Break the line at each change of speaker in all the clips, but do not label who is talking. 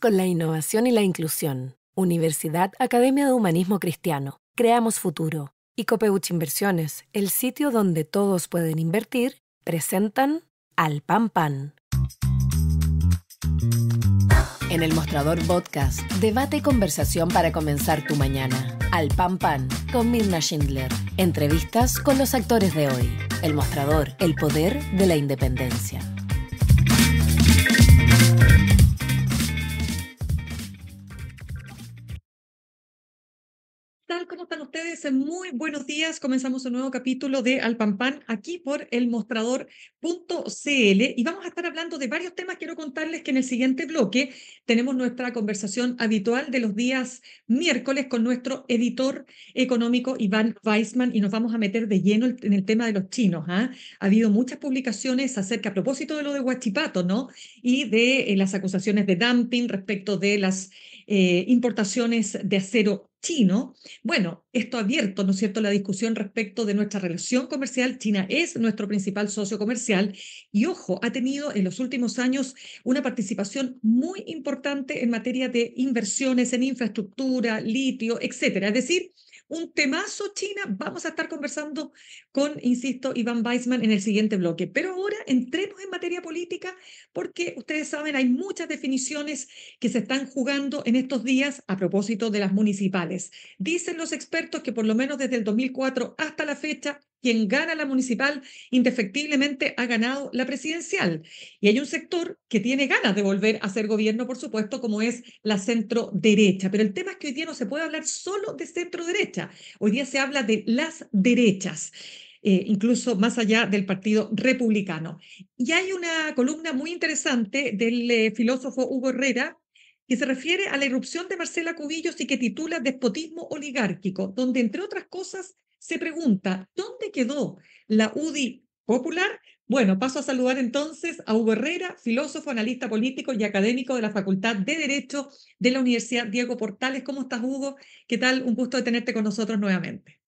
con la Innovación y la Inclusión, Universidad Academia de Humanismo Cristiano, Creamos Futuro y Copeuch Inversiones, el sitio donde todos pueden invertir, presentan al Pan Pan.
En el Mostrador Podcast, debate y conversación para comenzar tu mañana. Al Pan Pan, con Mirna Schindler. Entrevistas con los actores de hoy. El Mostrador, el poder de la independencia.
tal? ¿Cómo están ustedes? Muy buenos días. Comenzamos un nuevo capítulo de Alpampan aquí por el elmostrador.cl y vamos a estar hablando de varios temas. Quiero contarles que en el siguiente bloque tenemos nuestra conversación habitual de los días miércoles con nuestro editor económico Iván Weisman y nos vamos a meter de lleno en el tema de los chinos. ¿ah? Ha habido muchas publicaciones acerca, a propósito de lo de Huachipato, ¿no? Y de eh, las acusaciones de dumping respecto de las eh, importaciones de acero chino. Bueno, esto ha abierto, ¿no es cierto?, la discusión respecto de nuestra relación comercial. China es nuestro principal socio comercial y, ojo, ha tenido en los últimos años una participación muy importante en materia de inversiones en infraestructura, litio, etcétera. Es decir, un temazo China. Vamos a estar conversando con, insisto, Iván Weisman en el siguiente bloque. Pero ahora entremos en materia política porque ustedes saben, hay muchas definiciones que se están jugando en estos días a propósito de las municipales. Dicen los expertos que por lo menos desde el 2004 hasta la fecha quien gana la municipal indefectiblemente ha ganado la presidencial. Y hay un sector que tiene ganas de volver a ser gobierno, por supuesto, como es la centro derecha. Pero el tema es que hoy día no se puede hablar solo de centro derecha. Hoy día se habla de las derechas. Eh, incluso más allá del Partido Republicano. Y hay una columna muy interesante del eh, filósofo Hugo Herrera que se refiere a la irrupción de Marcela Cubillos y que titula Despotismo oligárquico, donde entre otras cosas se pregunta, ¿dónde quedó la UDI popular? Bueno, paso a saludar entonces a Hugo Herrera, filósofo, analista político y académico de la Facultad de Derecho de la Universidad Diego Portales. ¿Cómo estás, Hugo? ¿Qué tal? Un gusto de tenerte con nosotros nuevamente.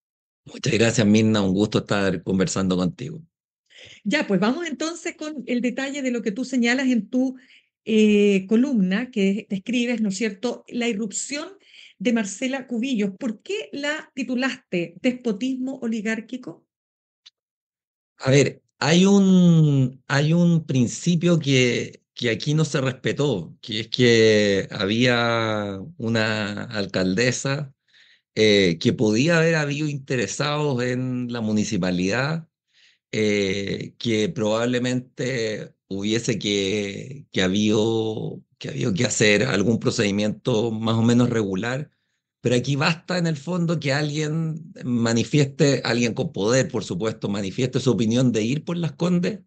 Muchas gracias, Mirna. Un gusto estar conversando contigo.
Ya, pues vamos entonces con el detalle de lo que tú señalas en tu eh, columna, que describes, ¿no es cierto?, la irrupción de Marcela Cubillos. ¿Por qué la titulaste Despotismo Oligárquico?
A ver, hay un, hay un principio que, que aquí no se respetó, que es que había una alcaldesa eh, que podía haber habido interesados en la municipalidad, eh, que probablemente hubiese que, que habido que había que hacer, algún procedimiento más o menos regular, pero aquí basta en el fondo que alguien manifieste, alguien con poder, por supuesto, manifieste su opinión de ir por las condes,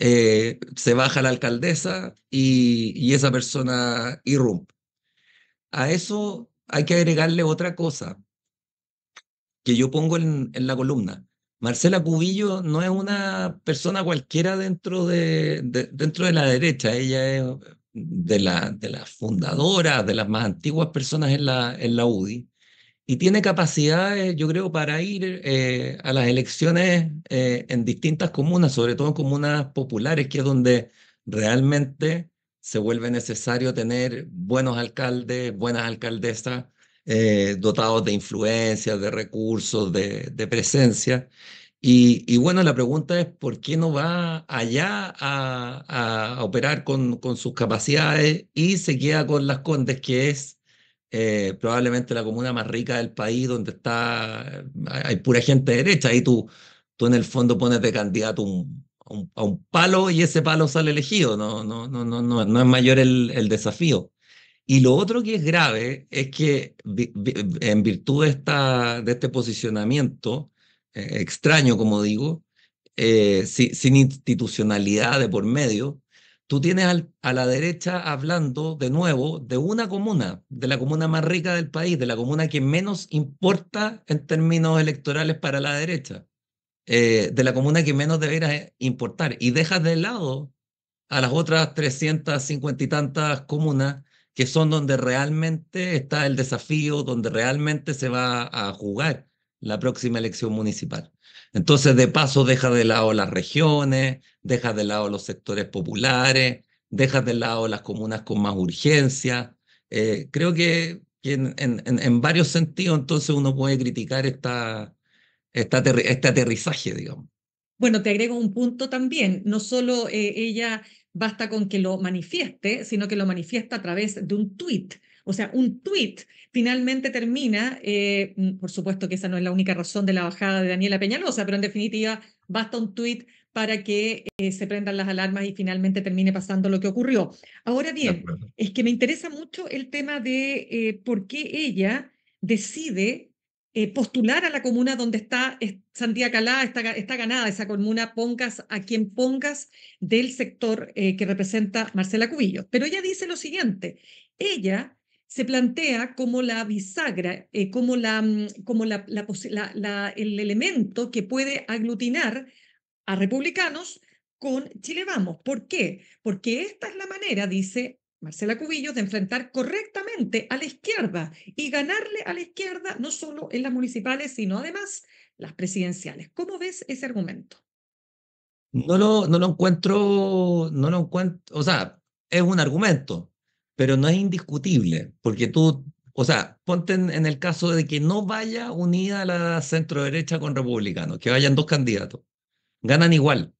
eh, se baja la alcaldesa y, esa persona irrumpe. A eso hay que agregarle otra cosa que yo pongo en, la columna. Marcela Cubillo no es una persona cualquiera dentro de, dentro de la derecha, ella es de, la, de las fundadoras, de las más antiguas personas en la, en la UDI, y tiene capacidades, yo creo, para ir eh, a las elecciones eh, en distintas comunas, sobre todo en comunas populares, que es donde realmente se vuelve necesario tener buenos alcaldes, buenas alcaldesas, eh, dotados de influencia, de recursos, de, de presencia. Y, bueno, la pregunta es, ¿por qué no va allá a, operar con, con, sus capacidades y se queda con Las Condes, que es eh, probablemente la comuna más rica del país, donde está, hay pura gente derecha? Ahí tú, tú en el fondo pones de candidato un, un, a, un, palo y ese palo sale elegido, no, no, no, no, no, no es mayor el, el desafío. Y lo otro que es grave es que en virtud de, esta, de este posicionamiento, eh, extraño, como digo, eh, sin institucionalidad de por medio, tú tienes a la derecha hablando de nuevo de una comuna, de la comuna más rica del país, de la comuna que menos importa en términos electorales para la derecha, eh, de la comuna que menos debería importar, y dejas de lado a las otras 350 y tantas comunas que son donde realmente está el desafío, donde realmente se va a jugar la próxima elección municipal. Entonces, de paso, deja de lado las regiones, deja de lado los sectores populares, deja de lado las comunas con más urgencia. Eh, creo que en, en, varios sentidos, entonces, uno puede criticar esta, esta este aterrizaje, digamos.
Bueno, te agrego un punto también. No solo eh, ella basta con que lo manifieste, sino que lo manifiesta a través de un tuit o sea, un tweet finalmente termina, eh, mm, por supuesto que esa no es la única razón de la bajada de Daniela Peñalosa, pero en definitiva basta un tweet para que eh, se prendan las alarmas y finalmente termine pasando lo que ocurrió. Ahora bien, es que me interesa mucho el tema de eh, por qué ella decide postular a la comuna donde está Santiago Sandía Calá, está, ganada esa comuna, pongas a quien pongas del sector que representa Marcela Cubillo. Pero ella dice lo siguiente, ella se plantea como la bisagra, eh, como, la, mm, como la, el elemento que puede aglutinar a republicanos con Chile Vamos. ¿Por qué? Porque esta es la manera, dice Marcela Cubillos, de enfrentar correctamente a la izquierda y ganarle a la izquierda no solo en las municipales, sino además las presidenciales. ¿Cómo ves ese argumento?
No lo, no lo encuentro, no lo encuentro, o sea, es un argumento, pero no es indiscutible, porque tú, o sea, ponte en, el caso de que no vaya unida la centro derecha con republicanos, que vayan dos candidatos, ganan igual.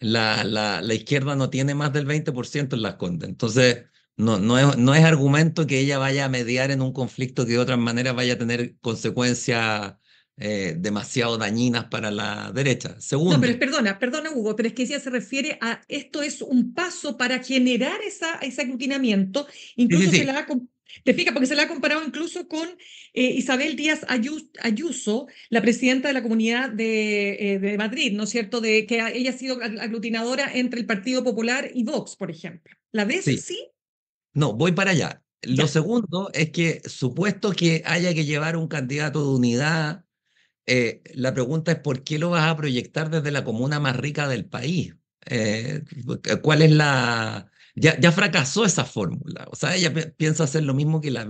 La, la, la izquierda no tiene más del 20% en las contas. Entonces, no, no es, no, es, argumento que ella vaya a mediar en un conflicto que de otra manera vaya a tener consecuencias eh, demasiado dañinas para la derecha. Segundo. No, pero
perdona, perdona Hugo, pero es que ella se refiere a esto es un paso para generar esa, ese aglutinamiento, incluso se la ha te porque se la ha comparado incluso con eh, Isabel Díaz Ayuso, la presidenta de la Comunidad de, eh, Madrid, ¿no es cierto? De que ella ha sido aglutinadora entre el Partido Popular y Vox, por ejemplo. ¿La ves sí
No, voy para allá. Lo segundo es que supuesto que haya que llevar un candidato de unidad eh, la pregunta es por qué lo vas a proyectar desde la comuna más rica del país. Eh, ¿Cuál es la...? Ya, fracasó esa fórmula. O sea, ella piensa hacer lo mismo que la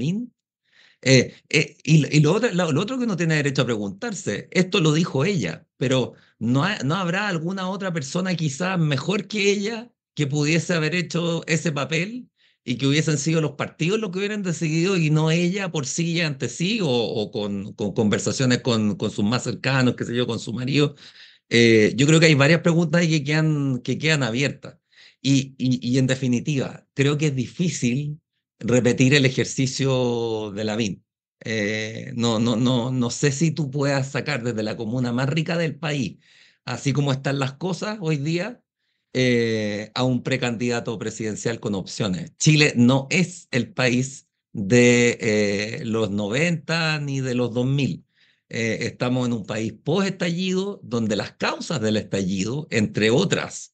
eh, eh, y, lo, otro, que uno tiene derecho a preguntarse, esto lo dijo ella, pero ¿no, no habrá alguna otra persona quizás mejor que ella que pudiese haber hecho ese papel? y que hubiesen sido los partidos los que hubieran decidido y no ella por sí ante sí o, con, conversaciones con, con, sus más cercanos, qué sé yo, con su marido. Eh, yo creo que hay varias preguntas que quedan, que quedan abiertas. Y, en definitiva, creo que es difícil repetir el ejercicio de la BIN eh, no, no, no, no sé si tú puedas sacar desde la comuna más rica del país, así como están las cosas hoy día, eh, a un precandidato presidencial con opciones. Chile no es el país de eh, los 90 ni de los 2000. Eh, estamos en un país post-estallido donde las causas del estallido, entre otras,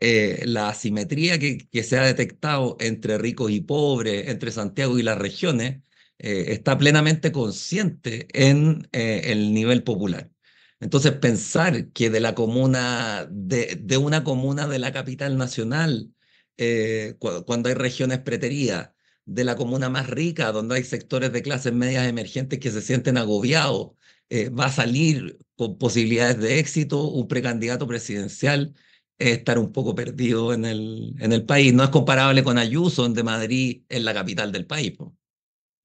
la asimetría que, que, se ha detectado entre ricos y pobres, entre Santiago y las regiones, está plenamente consciente en el nivel popular. Entonces, pensar que de la comuna, de, una comuna de la capital nacional, eh, cuando hay regiones preteridas, de la comuna más rica, donde hay sectores de clases medias emergentes que se sienten agobiados, eh, va a salir con posibilidades de éxito un precandidato presidencial, estar un poco perdido en el, en el país. No es comparable con Ayuso, donde Madrid es la capital del país.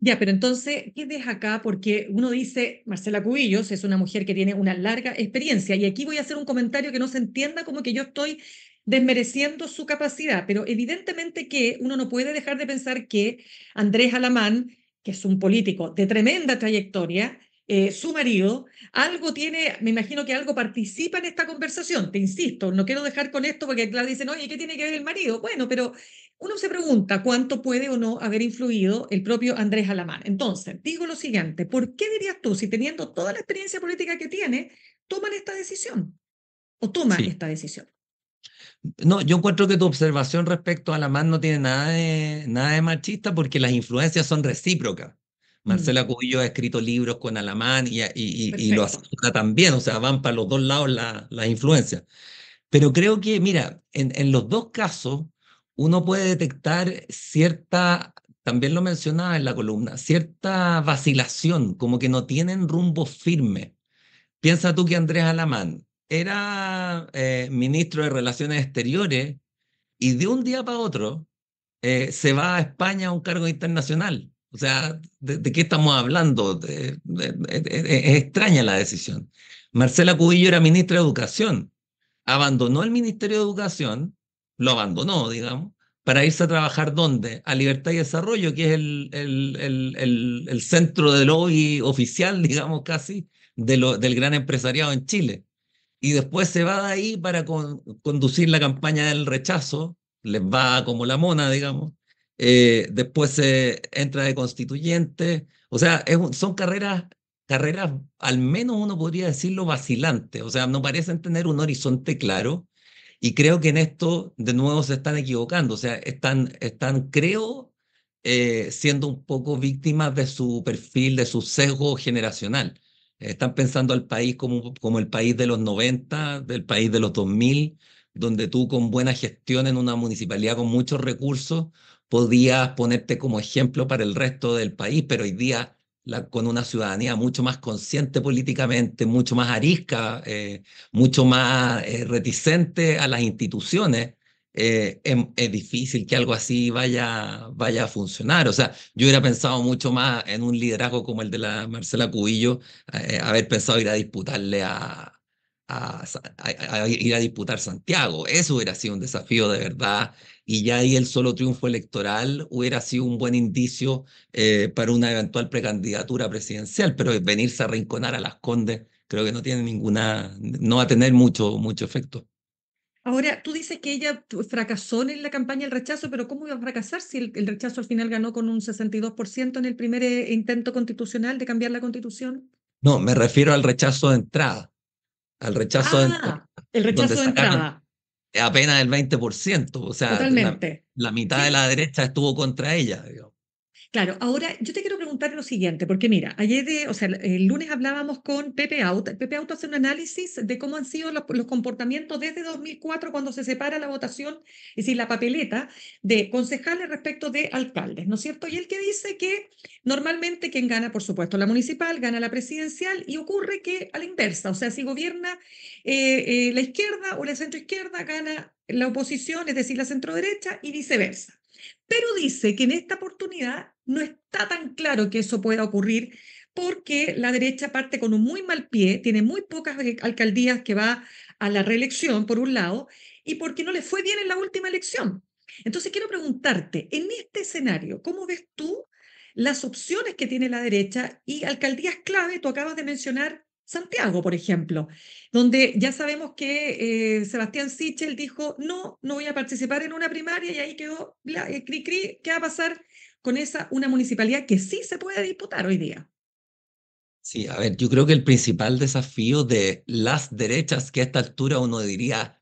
Ya, pero entonces, ¿qué deja acá? Porque uno dice, Marcela Cubillos es una mujer que tiene una larga experiencia, y aquí voy a hacer un comentario que no se entienda como que yo estoy desmereciendo su capacidad, pero evidentemente que uno no puede dejar de pensar que Andrés Alamán, que es un político de tremenda trayectoria, eh, su marido, algo tiene, me imagino que algo participa en esta conversación, te insisto, no quiero dejar con esto porque claro, dicen, oye, ¿qué tiene que ver el marido? Bueno, pero uno se pregunta cuánto puede o no haber influido el propio Andrés Alamán. Entonces, digo lo siguiente, ¿por qué dirías tú, si teniendo toda la experiencia política que tiene, toman esta decisión? ¿O toman esta decisión?
No, yo encuentro que tu observación respecto a Alamán no tiene nada de, nada de machista porque las influencias son recíprocas. Marcela mm. Cubillo ha escrito libros con Alamán y, y, y, lo también, o sea, van para los dos lados las influencias. Pero creo que, mira, en, en los dos casos uno puede detectar cierta, también lo mencionaba en la columna, cierta vacilación, como que no tienen rumbo firme. Piensa tú que Andrés Alamán era eh, ministro de Relaciones Exteriores y de un día para otro eh, se va a España a un cargo internacional. O sea, ¿de, qué estamos hablando? De, es extraña la decisión. Marcela Cubillo era ministra de Educación, abandonó el Ministerio de Educación lo abandonó, digamos, para irse a trabajar ¿dónde? A Libertad y Desarrollo, que es el, el, centro de lobby oficial, digamos casi, de lo, del gran empresariado en Chile. Y después se va de ahí para conducir la campaña del rechazo, les va como la mona, digamos. Eh, después se entra de constituyente. O sea, son carreras, carreras, al menos uno podría decirlo, vacilantes. O sea, no parecen tener un horizonte claro y creo que en esto de nuevo se están equivocando, o sea, están, están creo, eh, siendo un poco víctimas de su perfil, de su sesgo generacional. están pensando al país como, como el país de los 90, del país de los 2000, donde tú con buena gestión en una municipalidad con muchos recursos podías ponerte como ejemplo para el resto del país, pero hoy día con una ciudadanía mucho más consciente políticamente, mucho más arisca, eh, mucho más eh, reticente a las instituciones, eh, em, es, difícil que algo así vaya, vaya a funcionar. O sea, yo hubiera pensado mucho más en un liderazgo como el de la Marcela Cubillo, haber pensado ir a disputarle a, a, ir a disputar Santiago. Eso hubiera sido un desafío de verdad y ya ahí el solo triunfo electoral hubiera sido un buen indicio eh, para una eventual precandidatura presidencial, pero venirse a rinconar a las Condes creo que no tiene ninguna, no va a tener mucho, mucho efecto.
Ahora, tú dices que ella fracasó en la campaña el rechazo, pero ¿cómo iba a fracasar si el, rechazo al final ganó con un 62% en el primer eh, intento constitucional de cambiar la constitución?
No, me refiero al rechazo de entrada. Al rechazo de ah, entrada.
El rechazo de entrada
apenas el 20%, o sea, la, mitad de la derecha estuvo contra ella. Digamos.
Claro, ahora yo te quiero preguntar lo siguiente, porque mira, ayer, de, o sea, el lunes hablábamos con Pepe Auto, Pepe Auto hace un análisis de cómo han sido los, comportamientos desde 2004 cuando se separa la votación, es decir, la papeleta de concejales respecto de alcaldes, ¿no es cierto? Y él que dice que normalmente quien gana, por supuesto, la municipal, gana la presidencial y ocurre que a la inversa, o sea, si gobierna eh, eh, la izquierda o la centroizquierda, gana la oposición, es decir, la centroderecha y viceversa. Pero dice que en esta oportunidad no está tan claro que eso pueda ocurrir porque la derecha parte con un muy mal pie, tiene muy pocas eh, alcaldías que va a la reelección, por un lado, y porque no le fue bien en la última elección. Entonces quiero preguntarte, en este escenario, ¿cómo ves tú las opciones que tiene la derecha y alcaldías clave? Tú acabas de mencionar Santiago, por ejemplo, donde ya sabemos que eh, Sebastián Sichel dijo, no, no voy a participar en una primaria y ahí quedó, ¿qué va a pasar con esa, una municipalidad que sí se puede disputar hoy día?
Sí, a ver, yo creo que el principal desafío de las derechas, que a esta altura uno diría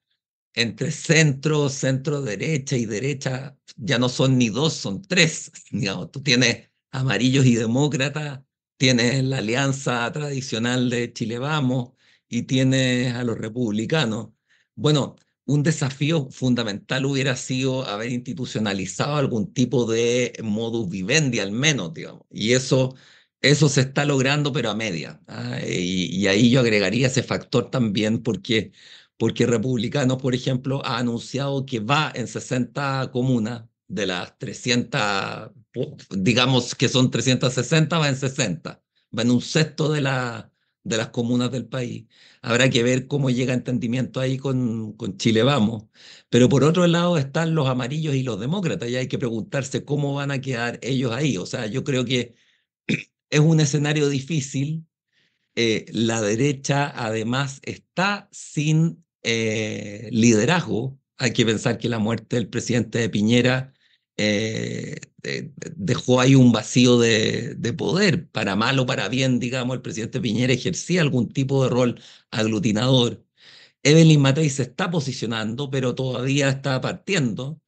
entre centro, centro derecha y derecha, ya no son ni dos, son tres, tú tienes amarillos y demócratas tienes la alianza tradicional de Chile Vamos y tienes a los republicanos. Bueno, un desafío fundamental hubiera sido haber institucionalizado algún tipo de modus vivendi al menos, digamos. Y eso, eso se está logrando, pero a media. ¿ah? y, ahí yo agregaría ese factor también porque, porque Republicanos, por ejemplo, ha anunciado que va en 60 comunas de las 300 digamos que son 360, va en 60, va en un sexto de, la, de las comunas del país. Habrá que ver cómo llega entendimiento ahí con, con Chile Vamos. Pero por otro lado están los amarillos y los demócratas, y hay que preguntarse cómo van a quedar ellos ahí. O sea, yo creo que es un escenario difícil. Eh, la derecha además está sin eh, liderazgo. Hay que pensar que la muerte del presidente de Piñera eh, dejó ahí un vacío de, poder. Para mal o para bien, digamos, el presidente Piñera ejercía algún tipo de rol aglutinador. Evelyn Matei se está posicionando, pero todavía está partiendo.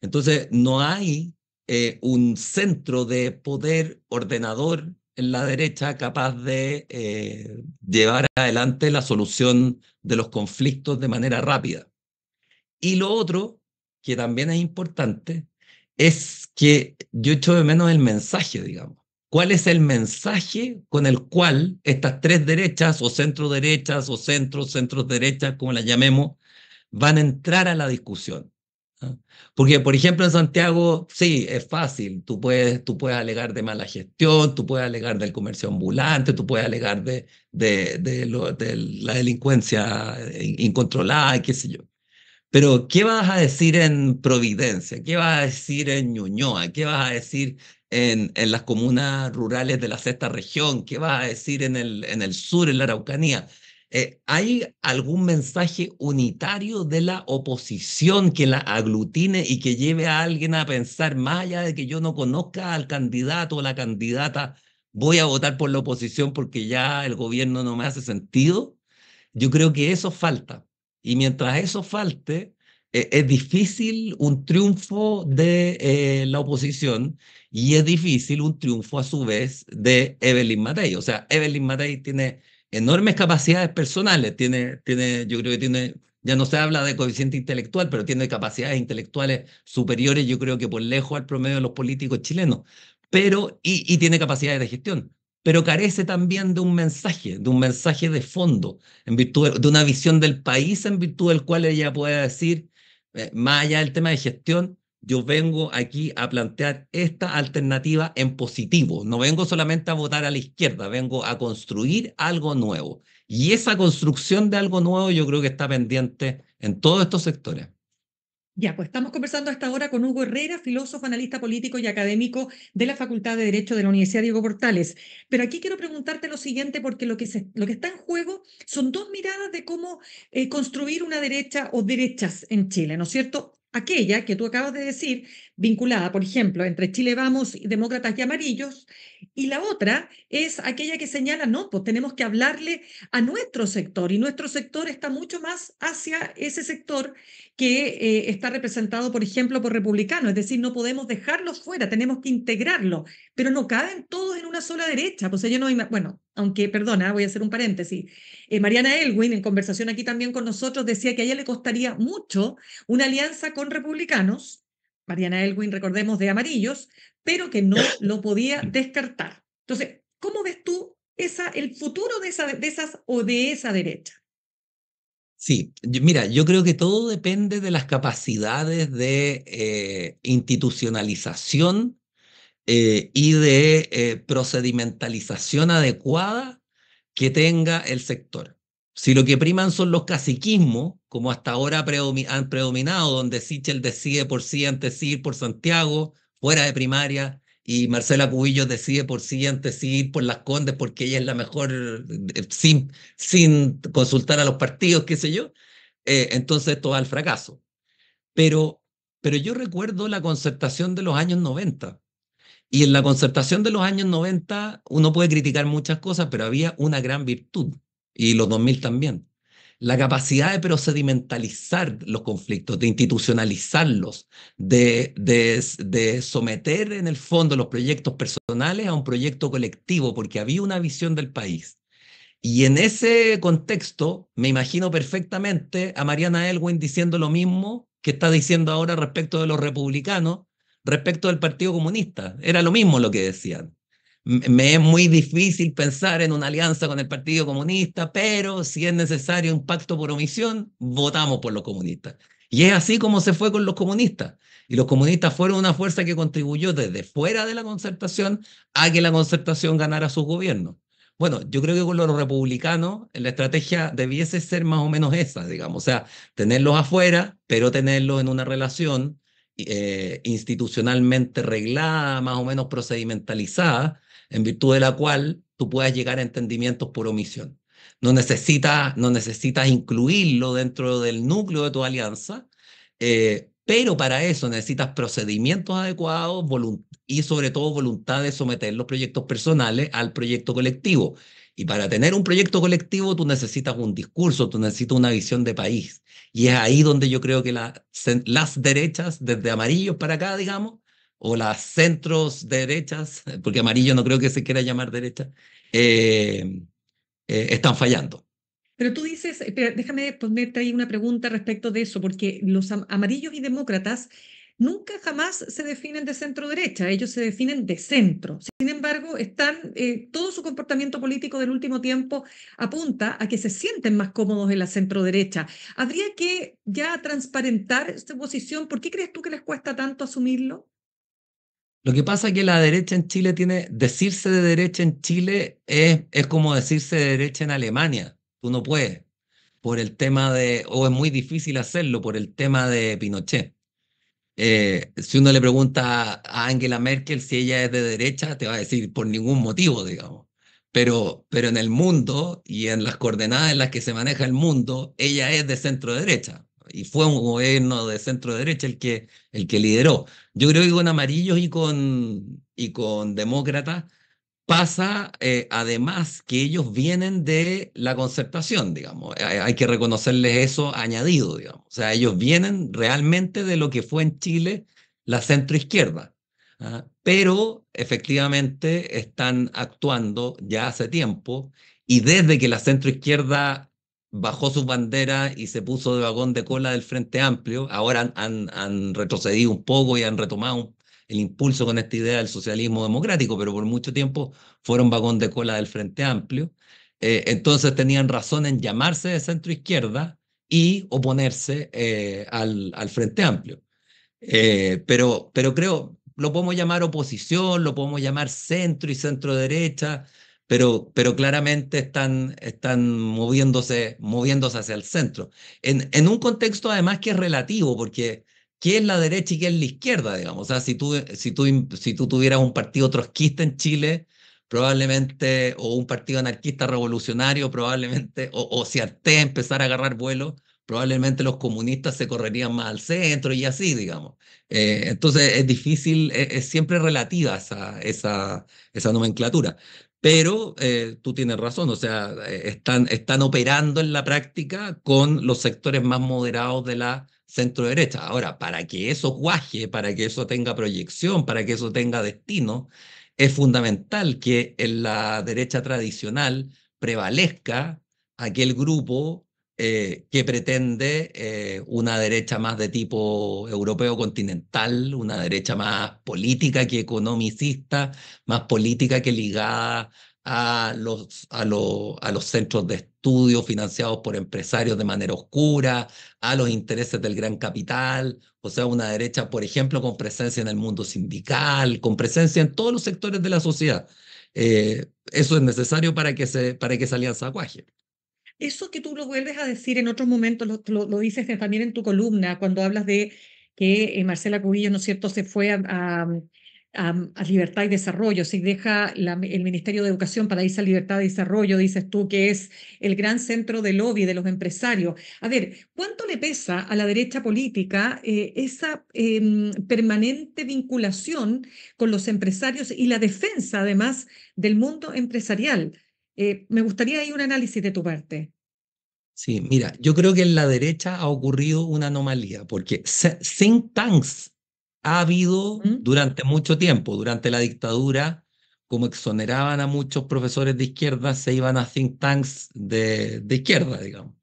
Entonces, no hay eh, un centro de poder ordenador en la derecha capaz de eh, llevar adelante la solución de los conflictos de manera rápida. Y lo otro, que también es importante, es que yo echo de menos el mensaje, digamos. ¿Cuál es el mensaje con el cual estas tres derechas o centro derechas o centros, centros derechas, como las llamemos, van a entrar a la discusión? ¿Ah? Porque, por ejemplo, en Santiago, sí, es fácil. Tú puedes, tú puedes alegar de mala gestión, tú puedes alegar del comercio ambulante, tú puedes alegar de, de, de, de la delincuencia incontrolada, qué sé yo. Pero, ¿qué vas a decir en Providencia? ¿Qué vas a decir en Ñuñoa? ¿Qué vas a decir en, en las comunas rurales de la sexta región? ¿Qué vas a decir en el, en el sur, en la Araucanía? Eh, ¿Hay algún mensaje unitario de la oposición que la aglutine y que lleve a alguien a pensar, más allá de que yo no conozca al candidato o la candidata, voy a votar por la oposición porque ya el gobierno no me hace sentido? Yo creo que eso falta. Y mientras eso falte, e-, es difícil un triunfo de eh, la oposición y es difícil un triunfo a su vez de Evelyn Matei. O sea, Evelyn Matei tiene enormes capacidades personales, tiene, tiene, yo creo que tiene ya no se habla de coeficiente intelectual, pero tiene capacidades intelectuales superiores, yo creo que por lejos al promedio de los políticos chilenos, pero y, y tiene capacidades de gestión pero carece también de un mensaje, de un mensaje de fondo, en virtud de, una visión del país en virtud del cual ella pueda decir, eh, más allá del tema de gestión, yo vengo aquí a plantear esta alternativa en positivo. No vengo solamente a votar a la izquierda, vengo a construir algo nuevo. Y esa construcción de algo nuevo yo creo que está pendiente en todos estos sectores.
Ya, pues estamos conversando hasta ahora con Hugo Herrera, filósofo, analista político y académico de la Facultad de Derecho de la Universidad Diego Portales. Pero aquí quiero preguntarte lo siguiente, porque lo que, lo que está en juego son dos miradas de cómo eh, construir una derecha o derechas en Chile, ¿no es cierto? aquella que tú acabas de decir, vinculada, por ejemplo, entre Chile Vamos, y Demócratas y Amarillos, y la otra es aquella que señala, no, pues tenemos que hablarle a nuestro sector, y nuestro sector está mucho más hacia ese sector que eh, está representado, por ejemplo, por republicanos, es decir, no podemos dejarlos fuera, tenemos que integrarlo, pero no caben todos en una sola derecha, pues yo no, bueno, aunque perdona, voy a hacer un paréntesis, eh, Mariana Elwin, en conversación aquí también con nosotros, decía que a ella le costaría mucho una alianza con republicanos, Mariana Elwin, recordemos, de amarillos, pero que no lo podía descartar. Entonces, ¿cómo ves tú esa, el futuro de, esa, esas o de esa derecha?
Sí, mira, yo creo que todo depende de las capacidades de eh, institucionalización eh, y de eh, procedimentalización adecuada que tenga el sector. Si lo que priman son los caciquismos, como hasta ahora han predominado, donde Sichel decide por sí antes ir por Santiago, fuera de primaria, y Marcela Cubillos decide por sí antes sí ir por Las Condes porque ella es la mejor, eh, sin, consultar a los partidos, qué sé yo, entonces esto va al fracaso. Pero, pero yo recuerdo la concertación de los años 90, y en la concertación de los años 90 uno puede criticar muchas cosas, pero había una gran virtud, y los 2000 también, la capacidad de procedimentalizar los conflictos, de institucionalizarlos, de, de, de, someter en el fondo los proyectos personales a un proyecto colectivo, porque había una visión del país. Y en ese contexto me imagino perfectamente a Mariana Elwin diciendo lo mismo que está diciendo ahora respecto de los republicanos, respecto del Partido Comunista. Era lo mismo lo que decían. Me es muy difícil pensar en una alianza con el Partido Comunista, pero si es necesario un pacto por omisión, votamos por los comunistas. Y es así como se fue con los comunistas. Y los comunistas fueron una fuerza que contribuyó desde fuera de la concertación a que la concertación ganara su gobierno. Bueno, yo creo que con los republicanos la estrategia debiese ser más o menos esa, digamos, o sea, tenerlos afuera, pero tenerlos en una relación eh, institucionalmente reglada, más o menos procedimentalizada, en virtud de la cual tú puedas llegar a entendimientos por omisión. No necesitas, no necesitas incluirlo dentro del núcleo de tu alianza, eh, pero para eso necesitas procedimientos adecuados y sobre todo voluntad de someter los proyectos personales al proyecto colectivo. Y para tener un proyecto colectivo tú necesitas un discurso, tú necesitas una visión de país. Y es ahí donde yo creo que la, las derechas, desde amarillos para acá, digamos, o las centros derechas, porque amarillo no creo que se quiera llamar derecha, eh, eh, están fallando.
Pero tú dices, déjame ponerte ahí una pregunta respecto de eso, porque los amarillos y demócratas nunca jamás se definen de centro derecha, ellos se definen de centro. Sin embargo, están, eh, todo su comportamiento político del último tiempo apunta a que se sienten más cómodos en la centro derecha. ¿Habría que ya transparentar esta posición? ¿Por qué crees tú que les cuesta tanto asumirlo?
Lo que pasa es que la derecha en Chile tiene, decirse de derecha en Chile es, es como decirse de derecha en Alemania. Tú no puedes por el tema de, o es muy difícil hacerlo por el tema de Pinochet. Eh, si uno le pregunta a Angela Merkel si ella es de derecha, te va a decir por ningún motivo, digamos. Pero, pero en el mundo y en las coordenadas en las que se maneja el mundo, ella es de centro derecha. Y fue un gobierno de centro derecha el que, el que lideró. Yo creo que con amarillos y con, y con demócratas Pasa eh, además que ellos vienen de la concertación, digamos. Eh, hay, que reconocerles eso añadido, digamos. O sea, ellos vienen realmente de lo que fue en Chile la centroizquierda. ¿ah? Pero efectivamente están actuando ya hace tiempo y desde que la centroizquierda bajó sus banderas y se puso de vagón de cola del Frente Amplio. Ahora han, han, retrocedido un poco y han retomado un el impulso con esta idea del socialismo democrático, pero por mucho tiempo fueron vagón de cola del Frente Amplio. Eh, entonces tenían razón en llamarse de centro izquierda y oponerse eh, al, Frente Amplio. Eh, pero, pero creo, lo podemos llamar oposición, lo podemos llamar centro y centro derecha, pero, pero claramente están, están moviéndose, moviéndose hacia el centro. En, en un contexto además que es relativo, porque qué es la derecha y qué es la izquierda, digamos. O sea, si tú, si tú, si tú tuvieras un partido trotskista en Chile, probablemente, o un partido anarquista revolucionario, probablemente, o, o si Arte empezara a agarrar vuelo, probablemente los comunistas se correrían más al centro y así, digamos. Eh, entonces es difícil, es, siempre relativa esa, esa, esa nomenclatura. Pero eh, tú tienes razón, o sea, eh, están, están operando en la práctica con los sectores más moderados de la centro derecha. Ahora, para que eso cuaje, para que eso tenga proyección, para que eso tenga destino, es fundamental que en la derecha tradicional prevalezca aquel grupo eh, que pretende eh, una derecha más de tipo europeo continental, una derecha más política que economicista, más política que ligada a los, a, a los centros de, estudios financiados por empresarios de manera oscura, a los intereses del gran capital, o sea, una derecha, por ejemplo, con presencia en el mundo sindical, con presencia en todos los sectores de la sociedad. Eh, eso es necesario para que, se, para que esa alianza
Eso que tú lo vuelves a decir en otros momentos, lo, dices también en tu columna, cuando hablas de que eh, Marcela Cubillo, ¿no es cierto?, se fue a a libertad y desarrollo, si deja el Ministerio de Educación para esa libertad y desarrollo, dices tú que es el gran centro de lobby de los empresarios. A ver, ¿cuánto le pesa a la derecha política eh, esa em, permanente vinculación con los empresarios y la defensa, además, del mundo empresarial? Eh, me gustaría ahí un análisis de tu parte.
Sí, mira, yo creo que en la derecha ha ocurrido una anomalía, porque think tanks ha habido ¿Mm? durante mucho tiempo, durante la dictadura, como exoneraban a muchos profesores de izquierda, se iban a think tanks de, izquierda, digamos.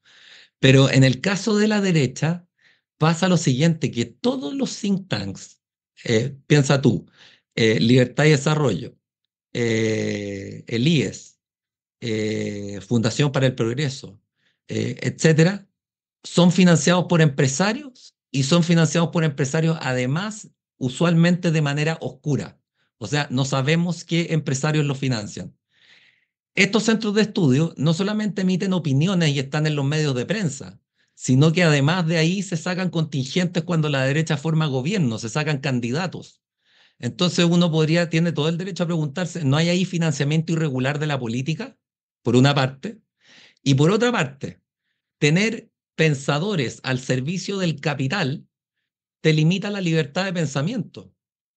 Pero en el caso de la derecha, pasa lo siguiente, que todos los think tanks, eh, piensa tú, eh, Libertad y Desarrollo, eh, e eh, Fundación para el Progreso, etcétera, son financiados por empresarios y son financiados por empresarios, además, usualmente de manera oscura. O sea, no sabemos qué empresarios los financian. Estos centros de estudio no solamente emiten opiniones y están en los medios de prensa, sino que además de ahí se sacan contingentes cuando la derecha forma gobierno, se sacan candidatos. Entonces uno podría, tiene todo el derecho a preguntarse, ¿no hay ahí financiamiento irregular de la política? Por una parte. Y por otra parte, tener pensadores al servicio del capital, te limita la libertad de pensamiento.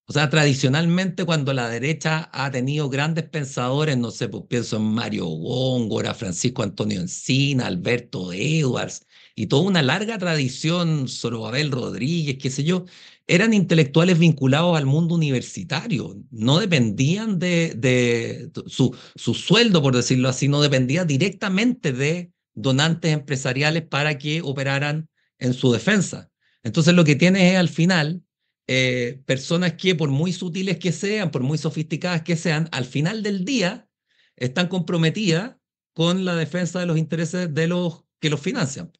O sea, tradicionalmente cuando la derecha ha tenido grandes pensadores, no sé, pues pienso en Mario Góngora, Francisco Antonio Encina, Alberto Edwards, y toda una larga tradición, Sorobabel Rodríguez, qué sé yo, eran intelectuales vinculados al mundo universitario, no dependían de, su, su sueldo, por decirlo así, no dependía directamente de donantes empresariales para que operaran en su defensa. Entonces lo que tiene es al final eh, personas que por muy sutiles que sean, por muy sofisticadas que sean, al final del día están comprometidas con la defensa de los intereses de los que los financian.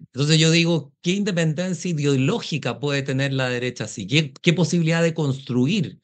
Entonces yo digo, ¿qué independencia ideológica puede tener la derecha así? qué posibilidad de construir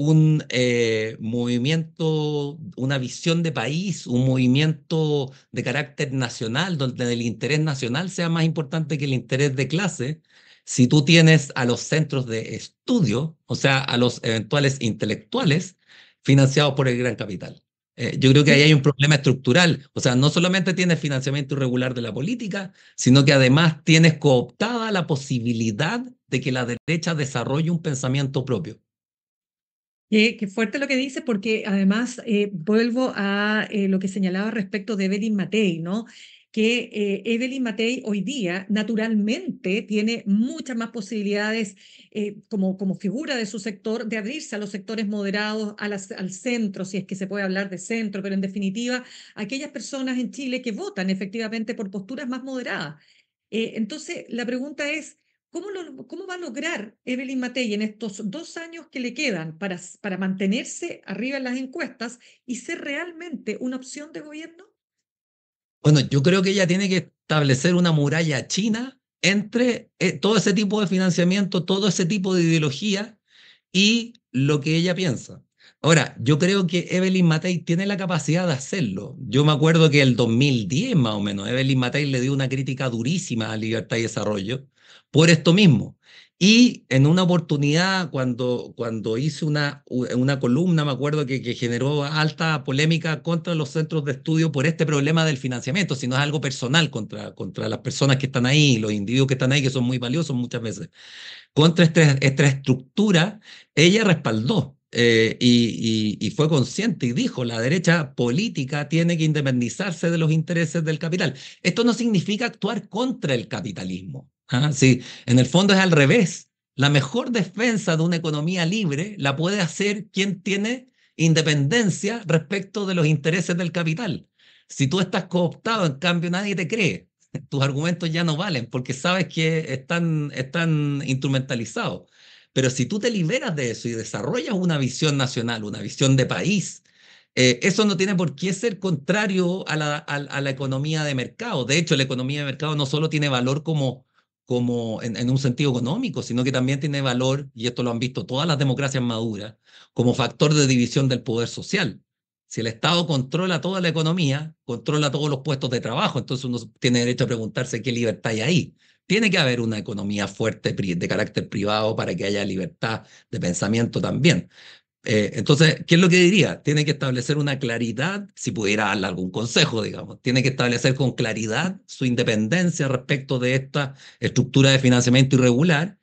un eh, movimiento, una visión de país, un movimiento de carácter nacional, donde el interés nacional sea más importante que el interés de clase, si tú tienes a los centros de estudio, o sea, a los eventuales intelectuales financiados por el gran capital. Eh, yo creo que ahí hay un problema estructural. O sea, no solamente tienes financiamiento irregular de la política, sino que además tienes cooptada la posibilidad de que la derecha desarrolle un pensamiento propio.
Qué, fuerte lo que dice, porque además eh, vuelvo a eh, lo que señalaba respecto de Evelyn Matei, ¿no? Que eh, Evelyn Matei hoy día naturalmente tiene muchas más posibilidades como, como figura de su sector de abrirse a los sectores moderados, al centro, si es que se puede hablar de centro, pero en definitiva, aquellas personas en Chile que votan efectivamente por posturas más moderadas. entonces, la pregunta es, ¿Cómo, va a lograr Evelyn Matei en estos dos años que le quedan para, para mantenerse arriba en las encuestas y ser realmente una opción de gobierno?
Bueno, yo creo que ella tiene que establecer una muralla china entre eh, todo ese tipo de financiamiento, todo ese tipo de ideología y lo que ella piensa. Ahora, yo creo que Evelyn Matei tiene la capacidad de hacerlo. Yo me acuerdo que el 2010 más o menos, Evelyn Matei le dio una crítica durísima a Libertad y Desarrollo, por esto mismo. Y en una oportunidad, cuando, cuando hice una, una columna, me acuerdo que, que, generó alta polémica contra los centros de estudio por este problema del financiamiento, si no es algo personal contra, contra las personas que están ahí, los individuos que están ahí, que son muy valiosos muchas veces. Contra esta, esta estructura, ella respaldó eh, y, y, fue consciente y dijo, la derecha política tiene que independizarse de los intereses del capital. Esto no significa actuar contra el capitalismo. Sí, en el fondo es al revés. La mejor defensa de una economía libre la puede hacer quien tiene independencia respecto de los intereses del capital. Si tú estás cooptado, en cambio nadie te cree. Tus argumentos ya no valen porque sabes que están, están instrumentalizados. Pero si tú te liberas de eso y desarrollas una visión nacional, una visión de país, eh, eso no tiene por qué ser contrario a la, a la economía de mercado. De hecho, la economía de mercado no solo tiene valor como como en, en, un sentido económico, sino que también tiene valor, y esto lo han visto todas las democracias maduras, como factor de división del poder social. Si el Estado controla toda la economía, controla todos los puestos de trabajo, entonces uno tiene derecho a preguntarse qué libertad hay ahí. Tiene que haber una economía fuerte de carácter privado para que haya libertad de pensamiento también. Eh, entonces, ¿qué es lo que diría? Tiene que establecer una claridad, si pudiera darle algún consejo, digamos, tiene que establecer con claridad su independencia respecto de esta estructura de financiamiento irregular.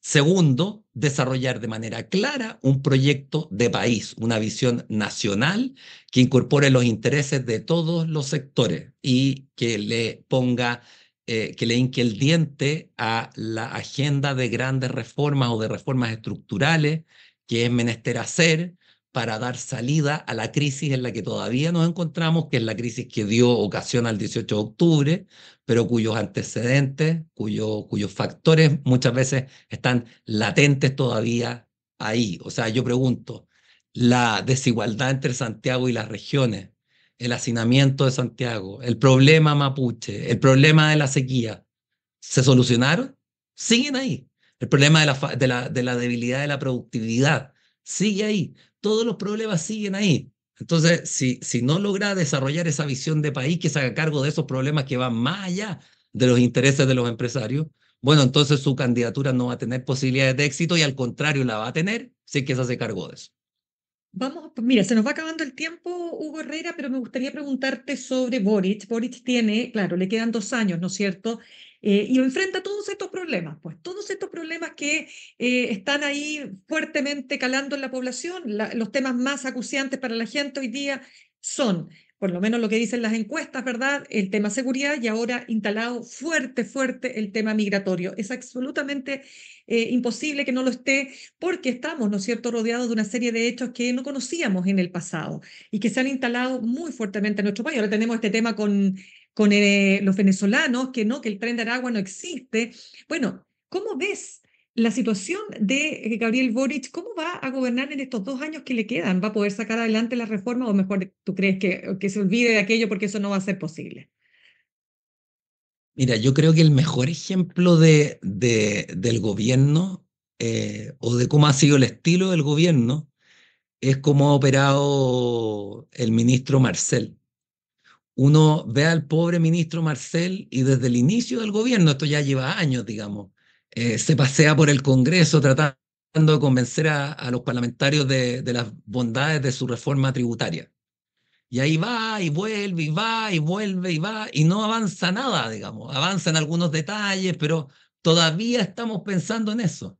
Segundo, desarrollar de manera clara un proyecto de país, una visión nacional que incorpore los intereses de todos los sectores y que le ponga eh, que le inque el diente a la agenda de grandes reformas o de reformas estructurales que es menester hacer para dar salida a la crisis en la que todavía nos encontramos, que es la crisis que dio ocasión al 18 de octubre, pero cuyos antecedentes, cuyos factores muchas veces están latentes todavía ahí. O sea, yo pregunto, la desigualdad entre Santiago y las regiones, el hacinamiento de Santiago, el problema mapuche, el problema de la sequía, ¿se solucionaron? Siguen ahí. El problema de la, de la, de la debilidad de la productividad sigue ahí. Todos los problemas siguen ahí. Entonces, si, si no logra desarrollar esa visión de país que se haga cargo de esos problemas que van más allá de los intereses de los empresarios, bueno, entonces su candidatura no va a tener posibilidades de éxito y al contrario la va a tener si es que se hace cargo de eso.
Vamos, pues mira, se nos va acabando el tiempo, Hugo Herrera, pero me gustaría preguntarte sobre Boric. Boric tiene, claro, le quedan dos años, ¿no es cierto? Eh, y enfrenta todos estos problemas, pues todos estos problemas que eh, están ahí fuertemente calando en la población, los temas más acuciantes para la gente hoy día son por lo menos lo que dicen las encuestas, ¿verdad? El tema seguridad y ahora instalado fuerte, fuerte el tema migratorio. Es absolutamente eh, imposible que no lo esté porque estamos, ¿no es cierto?, rodeados de una serie de hechos que no conocíamos en el pasado y que se han instalado muy fuertemente en nuestro país. Ahora tenemos este tema con con eh, los venezolanos, que no, que el tren de Aragua no existe. Bueno, ¿cómo ves la situación de eh, Gabriel Boric? ¿Cómo va a gobernar en estos dos años que le quedan? ¿Va a poder sacar adelante la reforma o mejor tú crees que, que se olvide de aquello porque eso no va a ser posible?
Mira, yo creo que el mejor ejemplo de, del gobierno eh, o de cómo ha sido el estilo del gobierno es cómo ha operado el ministro Marcel uno ve al pobre ministro Marcel y desde el inicio del gobierno, esto ya lleva años, digamos, eh, se pasea por el Congreso tratando de convencer a, los parlamentarios de, las bondades de su reforma tributaria. Y ahí va y vuelve y va y vuelve y va y no avanza nada, digamos. Avanza en algunos detalles, pero todavía estamos pensando en eso.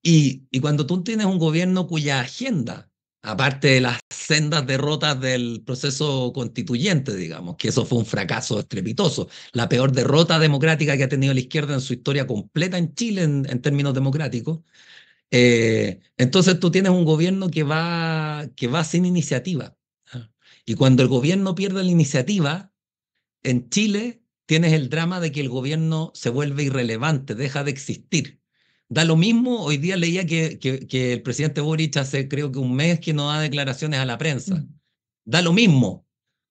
Y, y cuando tú tienes un gobierno cuya agenda aparte de las sendas derrotas del proceso constituyente, digamos, que eso fue un fracaso estrepitoso, la peor derrota democrática que ha tenido la izquierda en su historia completa en Chile en, términos democráticos. Eh, entonces tú tienes un gobierno que va, que va sin iniciativa. ¿ah? Y cuando el gobierno pierde la iniciativa, en Chile tienes el drama de que el gobierno se vuelve irrelevante, deja de existir. Da lo mismo, hoy día leía que, que, el presidente Boric hace creo que un mes que no da declaraciones a la prensa. Mm. Da lo mismo,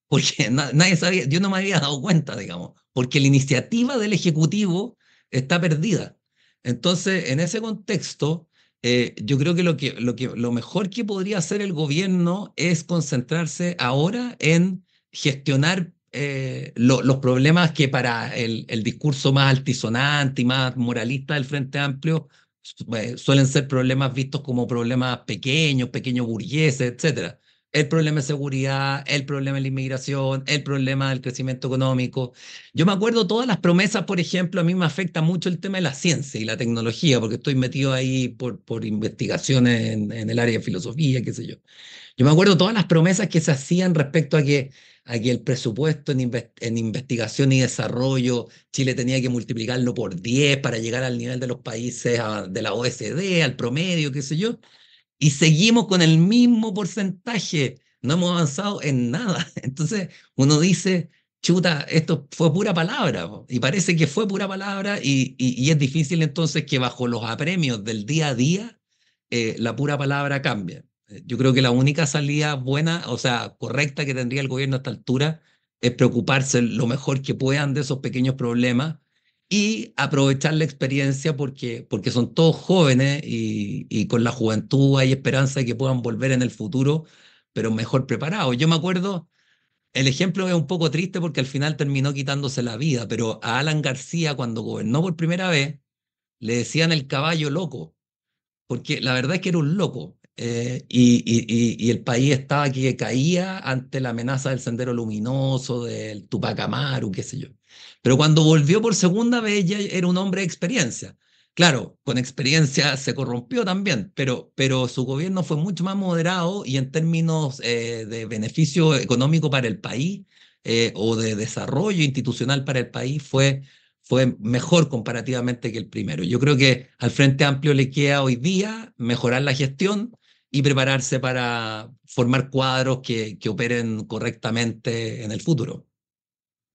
porque nadie sabía, yo no me había dado cuenta, digamos, porque la iniciativa del Ejecutivo está perdida. Entonces, en ese contexto, eh, yo creo que lo, que, lo que lo mejor que podría hacer el gobierno es concentrarse ahora en gestionar eh, los problemas que para el, discurso más altisonante y más moralista del Frente Amplio eh, suelen ser problemas vistos como problemas pequeños, pequeños burgueses, etcétera el problema de seguridad, el problema de la inmigración, el problema del crecimiento económico. Yo me acuerdo todas las promesas, por ejemplo, a mí me afecta mucho el tema de la ciencia y la tecnología, porque estoy metido ahí por, por investigaciones en, en el área de filosofía, qué sé yo. Yo me acuerdo todas las promesas que se hacían respecto a que Aquí el presupuesto en, investigación y desarrollo, Chile tenía que multiplicarlo por 10 para llegar al nivel de los países de la OSD, al promedio, qué sé yo, y seguimos con el mismo porcentaje, no hemos avanzado en nada. Entonces uno dice, chuta, esto fue pura palabra, y parece que fue pura palabra, y, es difícil entonces que bajo los apremios del día a día, eh, la pura palabra cambie. Eh, yo creo que la única salida buena, o sea, correcta que tendría el gobierno a esta altura es preocuparse lo mejor que puedan de esos pequeños problemas y aprovechar la experiencia porque, porque son todos jóvenes y, y con la juventud hay esperanza de que puedan volver en el futuro, pero mejor preparados. Yo me acuerdo, el ejemplo es un poco triste porque al final terminó quitándose la vida, pero a Alan García cuando gobernó por primera vez, le decían el caballo loco, porque la verdad es que era un loco. Eh, y, el país estaba que caía ante la amenaza del Sendero Luminoso, del Tupac Amaru, qué sé yo. Pero cuando volvió por segunda vez ya era un hombre de experiencia. Claro, con experiencia se corrompió también, pero, pero su gobierno fue mucho más moderado y en términos eh, de beneficio económico para el país eh, o de desarrollo institucional para el país fue, fue mejor comparativamente que el primero. Yo creo que al Frente Amplio le queda hoy día mejorar la gestión, y prepararse para formar cuadros que, que operen correctamente en el futuro.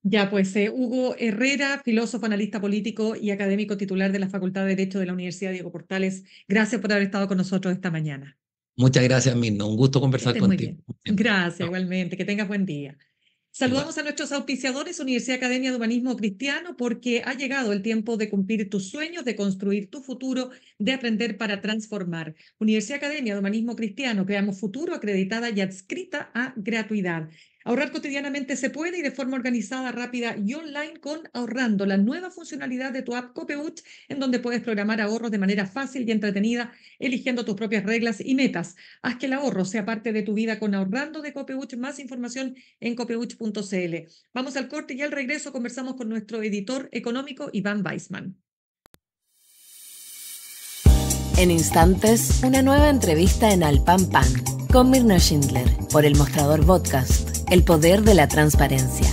Ya, pues eh, Hugo Herrera, filósofo, analista político y académico titular de la Facultad de Derecho de la Universidad Diego Portales, gracias por haber estado con nosotros esta mañana.
Muchas gracias, Mirna. Un gusto conversar contigo.
Gracias, igualmente. Que tengas buen día. Saludamos a nuestros auspiciadores, Universidad Academia de Humanismo Cristiano, porque ha llegado el tiempo de cumplir tus sueños, de construir tu futuro, de aprender para transformar. Universidad Academia de Humanismo Cristiano, creamos futuro acreditada y adscrita a gratuidad. Ahorrar cotidianamente se puede y de forma organizada, rápida y online con Ahorrando, la nueva funcionalidad de tu app Copeuch, en donde puedes programar ahorros de manera fácil y entretenida, eligiendo tus propias reglas y metas. Haz que el ahorro sea parte de tu vida con Ahorrando de Copeuch. Más información en copeuch.cl. Vamos al corte y al regreso conversamos con nuestro editor económico, Iván Weisman.
En instantes, una nueva entrevista en Al Pan con Mirna Schindler por el Mostrador Podcast, El Poder de la Transparencia.